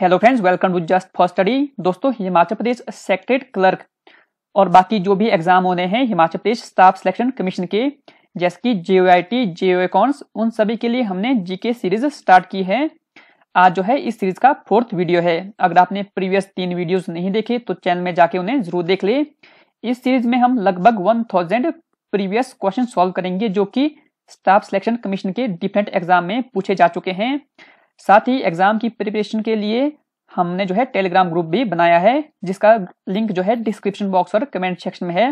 hello friends welcome to just for study दोस्तों हिमाचल प्रदेश secret clerk और बाकी जो भी एग्जाम होने हैं Himachal Pradesh staff selection commission के जैसे कि जे ओ I T J O accounts उन सभी के लिए हमने जीके सीरीज स्टार्ट की है आज जो है इस सीरीज का फोर्थ वीडियो है अगर आपने प्रीवियस तीन वीडियोज नहीं देखे तो चैनल में जाके उन्हें जरूर देख ले इस सीरीज में हम लगभग one thousand previous question solve करेंगे जो कि स्टाफ सिलेक्शन कमीशन के डिफरेंट एग्जाम में पूछे जा चुके हैं साथ ही एग्जाम की प्रिपरेशन के लिए हमने जो है टेलीग्राम ग्रुप भी बनाया है जिसका लिंक जो है डिस्क्रिप्शन बॉक्स और कमेंट सेक्शन में है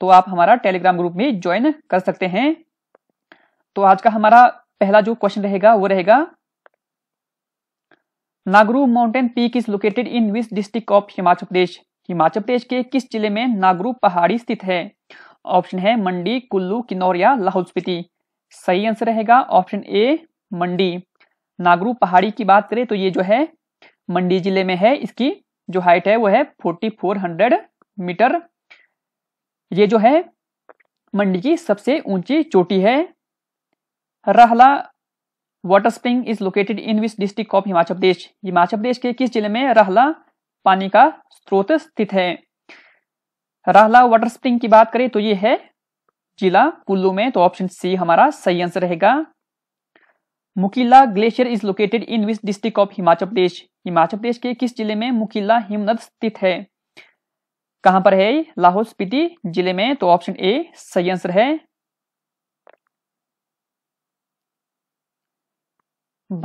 तो आप हमारा टेलीग्राम ग्रुप भी ज्वाइन कर सकते हैं तो आज का हमारा पहला जो क्वेश्चन रहेगा वो रहेगा Nagru mountain peak is located in which district of Himachal Pradesh Himachal Pradesh के किस जिले में नागरू पहाड़ी स्थित है ऑप्शन है मंडी कुल्लू किन्नौर या लाहौल स्पीति सही आंसर रहेगा ऑप्शन ए मंडी नागरू पहाड़ी की बात करें तो ये जो है मंडी जिले में है इसकी जो हाइट है वो है फोर्टी फोर हंड्रेड मीटर ये जो है मंडी की सबसे ऊंची चोटी है Rahla water spring is located in which district of Himachal Pradesh Himachal Pradesh के किस जिले में रहला पानी का स्रोत स्थित है रहला वाटर स्प्रिंग की बात करें तो ये है जिला कुल्लू में तो ऑप्शन सी हमारा सही आंसर रहेगा Mukila glacier is located in which district of Himachal Pradesh Himachal Pradesh के किस जिले में मुकीला हिमनद स्थित है कहां पर है लाहौल स्पीति जिले में तो ऑप्शन ए सही आंसर है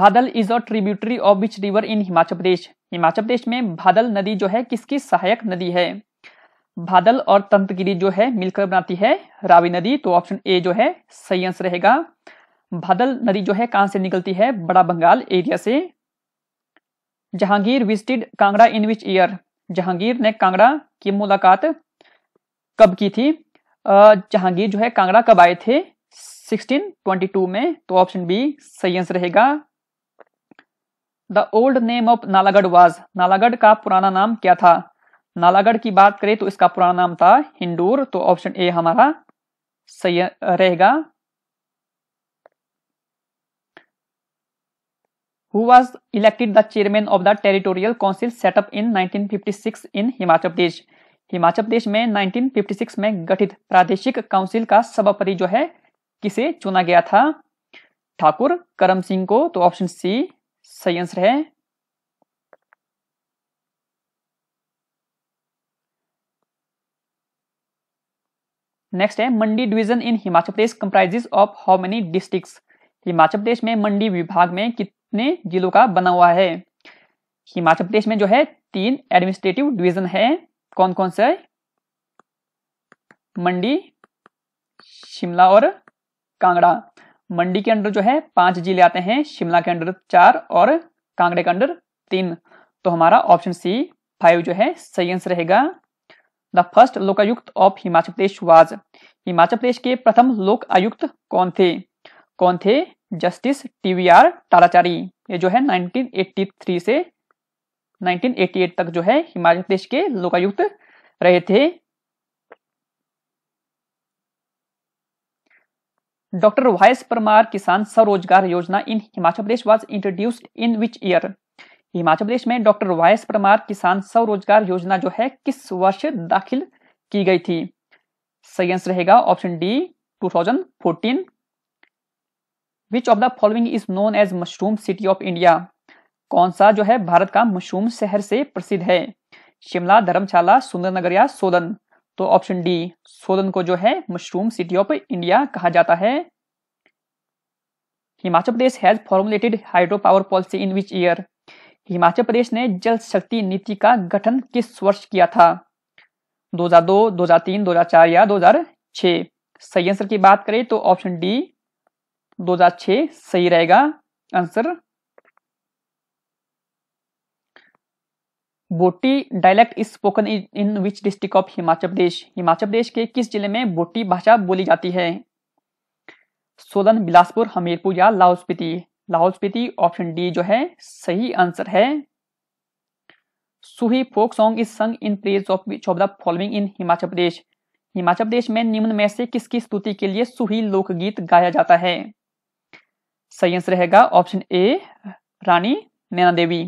Bhadal is a tributary of which river in Himachal Pradesh Himachal Pradesh में भादल नदी जो है किसकी सहायक नदी है भादल और तंतगिरी जो है मिलकर बनाती है रावी नदी तो ऑप्शन ए जो है सही आंसर रहेगा भादल नदी जो है कहां से निकलती है बड़ा बंगाल एरिया से Jahangir visited Kangra in which year Jahangir ने कांगड़ा की मुलाकात कब की थी जहांगीर जो है कांगड़ा कब आए थे 1622 में तो ऑप्शन बी सही आंसर रहेगा the old name of Nalagarh was Nalagarh का पुराना नाम क्या था नालागढ़ की बात करें तो इसका पुराना नाम था हिंडूर तो ऑप्शन ए हमारा सही रहेगा who was elected the chairman of the territorial council set up in 1956 in Himachal Pradesh Himachal Pradesh में 1956 में गठित प्रादेशिक काउंसिल का सभापति जो है किसे चुना गया था ठाकुर करम सिंह को तो ऑप्शन सी सही आंसर है नेक्स्ट है Mandi division in Himachal Pradesh comprises of how many districts Himachal Pradesh में मंडी विभाग में कित ने जिलों का बना हुआ है हिमाचल प्रदेश में जो है तीन एडमिनिस्ट्रेटिव डिवीजन है कौन कौन से मंडी शिमला और कांगड़ा मंडी के अंडर जो है पांच जिले आते हैं शिमला के अंडर चार और कांगड़े के अंडर तीन तो हमारा ऑप्शन सी फाइव जो है सही आंसर रहेगा the first Lokayukta of Himachal Pradesh was Himachal Pradesh के प्रथम लोक आयुक्त कौन थे कौन थे जस्टिस आर टाराचारी ये जो है 1983 से 1988 तक जो है हिमाचल प्रदेश के लोकायुक्त रहे थे doctor vice Parmar Kisan Swarozgar Yojana in Himachal Pradesh was introduced in which year Himachal Pradesh में डॉक्टर वाइस परमार किसान स्वरोजगार योजना जो है किस वर्ष दाखिल की गई थी सही आंसर रहेगा option D 2014 which of the following is known as mushroom city of India कौन सा जो है भारत का मशरूम शहर से प्रसिद्ध है शिमला धर्मशाला सुंदरनगर या सोलन तो ऑप्शन डी सोलन को जो है मशरूम सिटी ऑफ इंडिया कहा जाता है Himachal Pradesh has formulated hydro power policy in which year Himachal Pradesh ने जल शक्ति नीति का गठन किस वर्ष किया था 2002, 2003, 2004 या 2006 सही आंसर की बात करें तो ऑप्शन डी दो हजार छह सही रहेगा answer Bhoti dialect is spoken in which district of Himachal Pradesh Himachal Pradesh के किस जिले में बोटी भाषा बोली जाती है सोलन बिलासपुर हमीरपुर या लाहौल स्पीति लाहौल स्पीति ऑप्शन डी जो है सही आंसर है सुही फोक song is sung in place of which of the following in Himachal Pradesh Himachal Pradesh में निम्न में से किसकी स्तुति के लिए सुही लोकगीत गाया जाता है सही आंसर रहेगा ऑप्शन ए रानी नैना देवी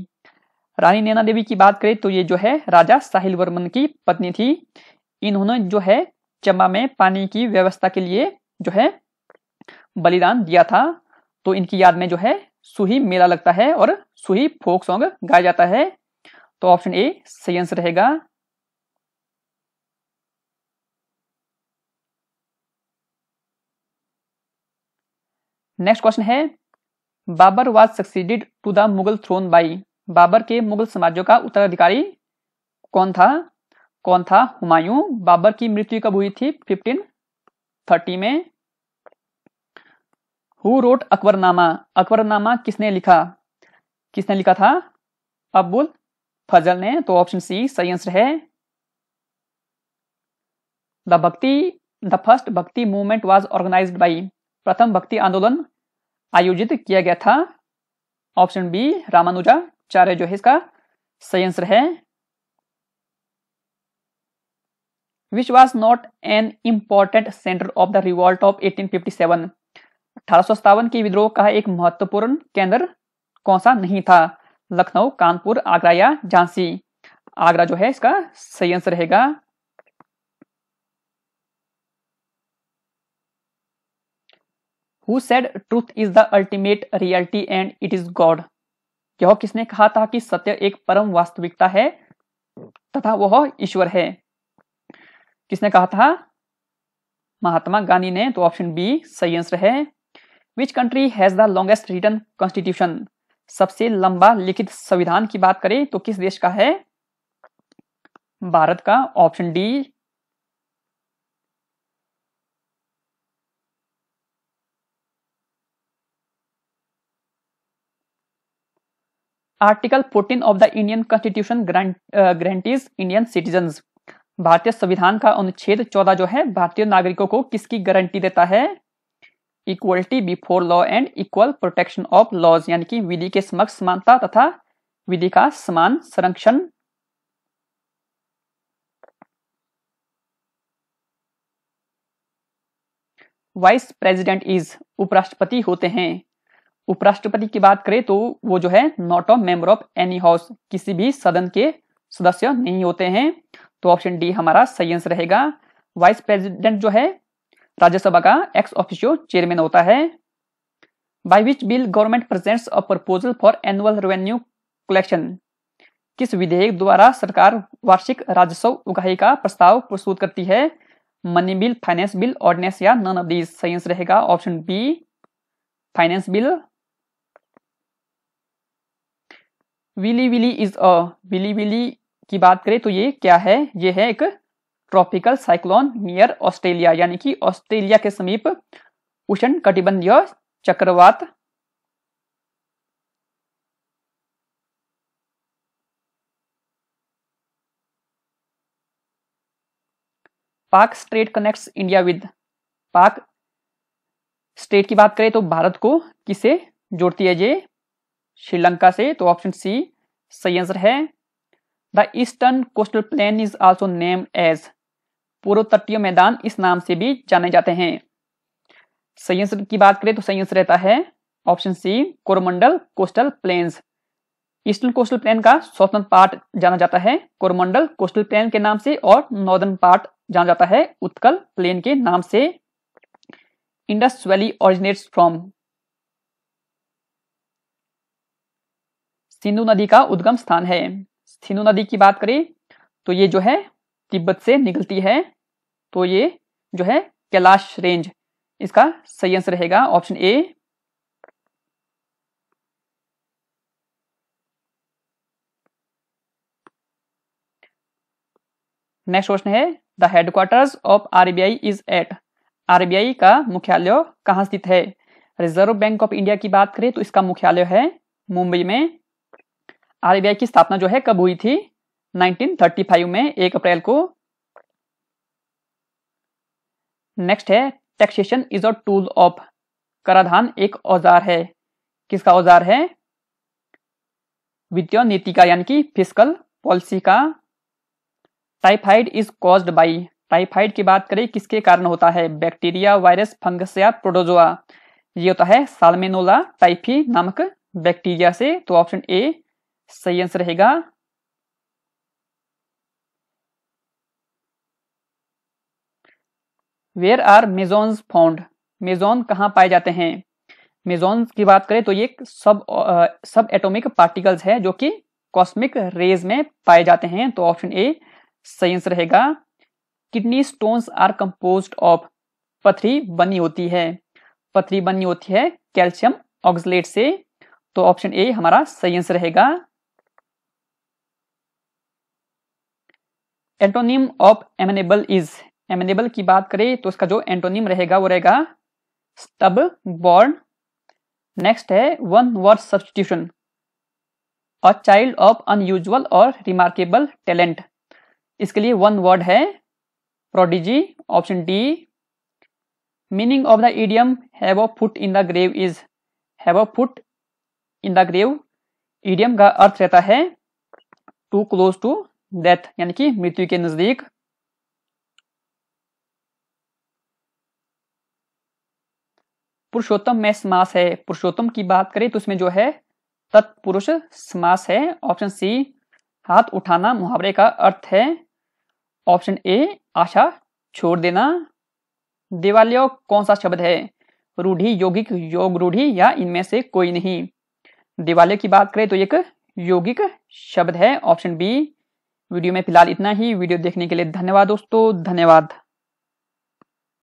रानी नैना देवी की बात करें तो ये जो है राजा साहिल वर्मन की पत्नी थी इन्होंने जो है चंबा में पानी की व्यवस्था के लिए जो है बलिदान दिया था तो इनकी याद में जो है सुही मेला लगता है और सुही फोक सॉन्ग गाया जाता है तो ऑप्शन ए सही आंसर रहेगा नेक्स्ट क्वेश्चन है Babur was succeeded to the Mughal throne by Babur के मुगल साम्राज्यों का उत्तराधिकारी कौन था कौन था हुमायूं बाबर की मृत्यु कब हुई थी 1530 में हु रोट अकबरनामा अकबरनामा किसने लिखा किसने लिखा था अबुल फजल ने तो ऑप्शन सी सही आंसर है the bhakti the first bhakti movement was organised by प्रथम भक्ति आंदोलन आयोजित किया गया था ऑप्शन बी रामानुजाचार्य जो है इसका सही आंसर है which was not an important centre of the revolt of 1857 अठारह के विद्रोह का एक महत्वपूर्ण केंद्र कौन सा नहीं था लखनऊ कानपुर आगरा या झांसी आगरा जो है इसका सही आंसर रहेगा who said truth is the ultimate reality and it is God यह किसने कहा था कि सत्य एक परम वास्तविकता है तथा वह ईश्वर है किसने कहा था महात्मा गांधी ने तो ऑप्शन बी सही आंसर है which country has the longest written constitution सबसे लंबा लिखित संविधान की बात करें तो किस देश का है भारत का option D article 14 of the Indian constitution guarantees Indian citizen भारतीय संविधान का अनुच्छेद 14 जो है भारतीय नागरिकों को किसकी गारंटी देता है equality before law and equal protection of laws यानी कि विधि के समक्ष समानता तथा विधि का समान संरक्षण वाइस प्रेसिडेंट इज उपराष्ट्रपति होते हैं उपराष्ट्रपति की बात करें तो वो जो है not a member of any house किसी भी सदन के सदस्य नहीं होते हैं तो ऑप्शन डी हमारा सही आंसर रहेगा वाइस प्रेसिडेंट जो है राज्यसभा का एक्स ऑफिशियो चेयरमैन होता है by which bill government presents a proposal for annual revenue collection किस विधेयक द्वारा सरकार वार्षिक राजस्व उगाही का प्रस्ताव प्रस्तुत करती है money bill finance bill ordinance या नन ऑफ दीज सही रहेगा option B finance bill willy willy is a willy willy की बात करें तो ये क्या है ये है एक ट्रॉपिकल साइक्लोन नियर ऑस्ट्रेलिया यानी कि ऑस्ट्रेलिया के समीप उष्ण कटिबंधीय चक्रवात Palk strait connects India with Palk strait की बात करें तो भारत को किसे जोड़ती है ये श्रीलंका से तो ऑप्शन सी सही आंसर है the eastern coastal plain is also name as पूर्व तटीय मैदान इस नाम से भी जाने जाते हैं सही आंसर की बात करें तो सही आंसर रहता है option C Coromandel coastal plains eastern coastal plain का सौतन पार्ट जाना जाता है कोरमंडल कोस्टल प्लेन के नाम से और नॉर्दर्न पार्ट जाना जाता है उत्कल प्लेन के नाम से Indus valley originates from Sindhu नदी का उद्गम स्थान है सिंधु नदी की बात करें तो ये जो है तिब्बत से निकलती है तो ये जो है कैलाश रेंज इसका सही आंसर रहेगा ऑप्शन ए नेक्स्ट क्वेश्चन है the headquarters of RBI is at RBI का मुख्यालय कहां स्थित है रिजर्व बैंक ऑफ इंडिया की बात करें तो इसका मुख्यालय है मुंबई में आरबीआई की स्थापना जो है कब हुई थी 1935 में एक अप्रैल को नेक्स्ट है taxation is a tool of कराधान एक औजार है किसका औजार है वित्तीय नीति का यानी कि फिजिकल पॉलिसी का typhoid is caused by typhoid की बात करें किसके कारण होता है बैक्टीरिया वायरस फंगस या प्रोडोजोआ ये होता है सालमेनोला टाइफी नामक बैक्टीरिया से तो ऑप्शन ए सही आंसर रहेगा where are mesons found meson कहां पाए जाते हैं मेजोन की बात करें तो ये सब सब एटॉमिक पार्टिकल्स है जो कि कॉस्मिक रेज में पाए जाते हैं तो ऑप्शन ए सही आंसर रहेगा kidney stones are compose of पथरी बनी होती है पथरी बनी होती है कैल्शियम ऑक्सलेट से तो ऑप्शन ए हमारा सही आंसर रहेगा antonym of amenable is amenable की बात करें तो उसका जो एंटोनिम रहेगा वो रहेगा स्टब बॉर्न नेक्स्ट है one word substitution a child of unusual or remarkable talent इसके लिए वन वर्ड है prodigy option D meaning of the idiom have a foot in the grave is have a foot in the grave idiom का अर्थ रहता है to close to death यानी कि मृत्यु के नजदीक पुरुषोत्तम में समास है पुरुषोत्तम की बात करें तो उसमें जो है तत्पुरुष समास है ऑप्शन सी हाथ उठाना मुहावरे का अर्थ है ऑप्शन ए आशा छोड़ देना देवालय कौन सा शब्द है रूढ़ी योगिक योग रूढ़ी या इनमें से कोई नहीं देवालय की बात करें तो एक योगिक शब्द है ऑप्शन बी वीडियो में फिलहाल इतना ही वीडियो देखने के लिए धन्यवाद दोस्तों धन्यवाद